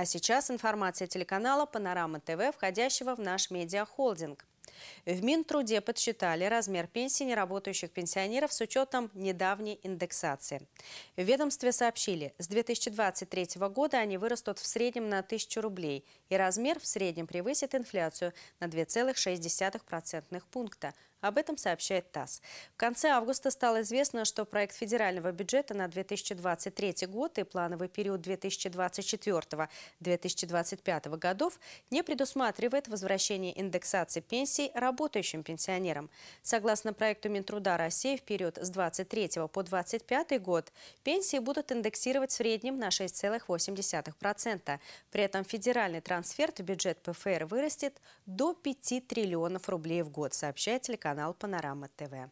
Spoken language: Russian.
А сейчас информация телеканала «Панорама ТВ», входящего в наш медиахолдинг. В Минтруде подсчитали размер пенсии неработающих пенсионеров с учетом недавней индексации. В ведомстве сообщили, с 2023 года они вырастут в среднем на 1000 рублей, и размер в среднем превысит инфляцию на 2,6% пункта – об этом сообщает ТАСС. В конце августа стало известно, что проект федерального бюджета на 2023 год и плановый период 2024-2025 годов не предусматривает возвращение индексации пенсий работающим пенсионерам. Согласно проекту Минтруда России, в период с 23 по 25 год пенсии будут индексировать в среднем на 6,8%. При этом федеральный трансфер в бюджет ПФР вырастет до 5 триллионов рублей в год, сообщает телеканал канал Панорама ТВ.